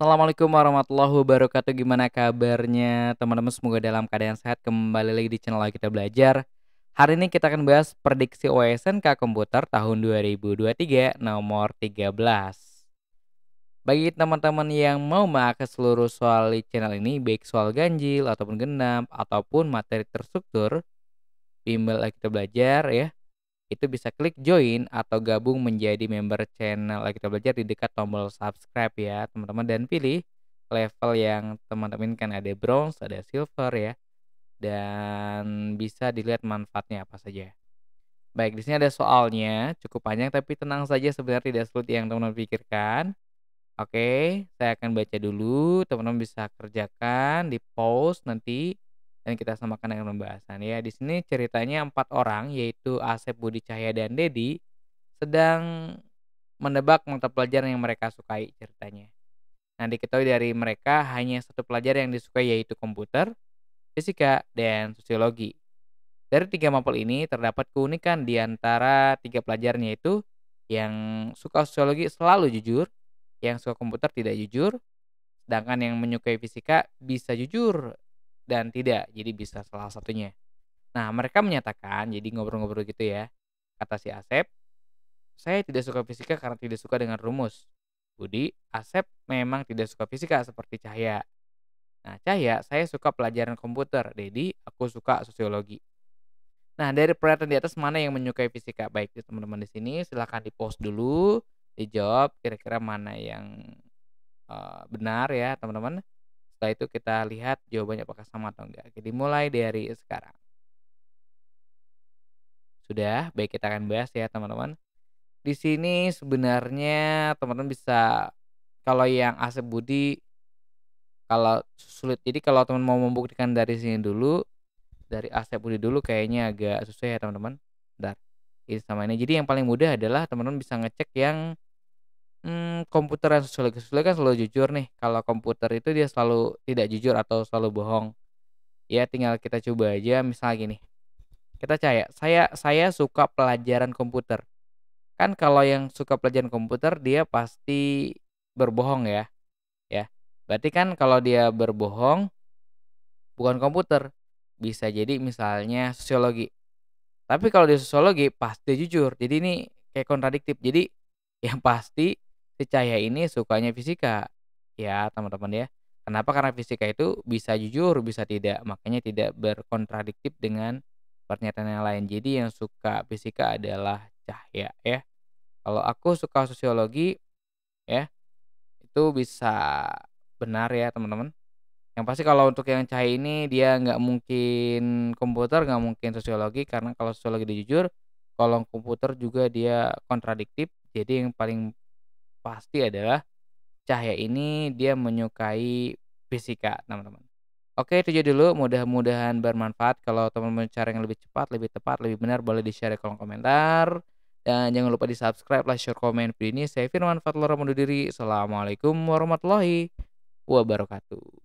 Assalamualaikum warahmatullahi wabarakatuh Gimana kabarnya teman-teman Semoga dalam keadaan sehat Kembali lagi di channel kita belajar Hari ini kita akan bahas prediksi OSNK Komputer tahun 2023 nomor 13 Bagi teman-teman yang mau mengakses seluruh soal di channel ini Baik soal ganjil ataupun genap ataupun materi terstruktur Bimbel kita belajar ya itu bisa klik join atau gabung menjadi member channel Kita Belajar di dekat tombol subscribe ya teman-teman dan pilih level yang teman-teman inginkan ada bronze, ada silver ya dan bisa dilihat manfaatnya apa saja. Baik, di sini ada soalnya, cukup panjang tapi tenang saja sebenarnya tidak sulit yang teman-teman pikirkan. Oke, saya akan baca dulu, teman-teman bisa kerjakan di pause nanti dan kita samakan dengan pembahasan ya. Di sini ceritanya empat orang yaitu Asep Budi Cahya dan Dedi sedang menebak mata pelajaran yang mereka sukai ceritanya. Nah, diketahui dari mereka hanya satu pelajar yang disukai yaitu komputer, fisika, dan sosiologi. Dari tiga mapel ini terdapat keunikan di antara tiga pelajaran yaitu yang suka sosiologi selalu jujur, yang suka komputer tidak jujur, sedangkan yang menyukai fisika bisa jujur dan tidak. Jadi bisa salah satunya. Nah, mereka menyatakan, jadi ngobrol-ngobrol gitu ya. Kata si Asep, saya tidak suka fisika karena tidak suka dengan rumus. Budi, Asep memang tidak suka fisika seperti Cahya Nah, Cahya saya suka pelajaran komputer. Dedi, aku suka sosiologi. Nah, dari pernyataan di atas mana yang menyukai fisika? Baik, teman-teman di sini silahkan di post dulu, dijawab kira-kira mana yang uh, benar ya, teman-teman setelah itu kita lihat jawabannya apakah sama atau enggak jadi mulai dari sekarang sudah baik kita akan bahas ya teman-teman di sini sebenarnya teman-teman bisa kalau yang Asep Budi kalau sulit jadi kalau teman mau membuktikan dari sini dulu dari Asep Budi dulu kayaknya agak susah ya teman-teman. Bentar. Ini sama ini. Jadi yang paling mudah adalah teman-teman bisa ngecek yang hmm, komputer yang sosiologi. Sosiologi kan selalu jujur nih, kalau komputer itu dia selalu tidak jujur atau selalu bohong. Ya tinggal kita coba aja misalnya gini, kita caya saya saya suka pelajaran komputer. Kan kalau yang suka pelajaran komputer dia pasti berbohong ya, ya. Berarti kan kalau dia berbohong, bukan komputer. Bisa jadi misalnya sosiologi. Tapi kalau di sosiologi pasti jujur. Jadi ini kayak kontradiktif. Jadi yang pasti si Cahya ini sukanya fisika. Ya, teman-teman ya. Kenapa? Karena fisika itu bisa jujur, bisa tidak. Makanya tidak berkontradiktif dengan pernyataan yang lain. Jadi yang suka fisika adalah cahaya ya. Kalau aku suka sosiologi ya, itu bisa benar ya, teman-teman. Yang pasti kalau untuk yang cahaya ini dia nggak mungkin komputer, nggak mungkin sosiologi karena kalau sosiologi dia jujur, kolom komputer juga dia kontradiktif. Jadi yang paling pasti adalah cahaya ini dia menyukai fisika, teman-teman. Oke, itu aja dulu. Mudah-mudahan bermanfaat. Kalau teman-teman cara yang lebih cepat, lebih tepat, lebih benar, boleh di-share di kolom komentar. Dan jangan lupa di-subscribe, like, share, komen video ini. Saya Firman Fatlora undur diri. Assalamualaikum warahmatullahi wabarakatuh.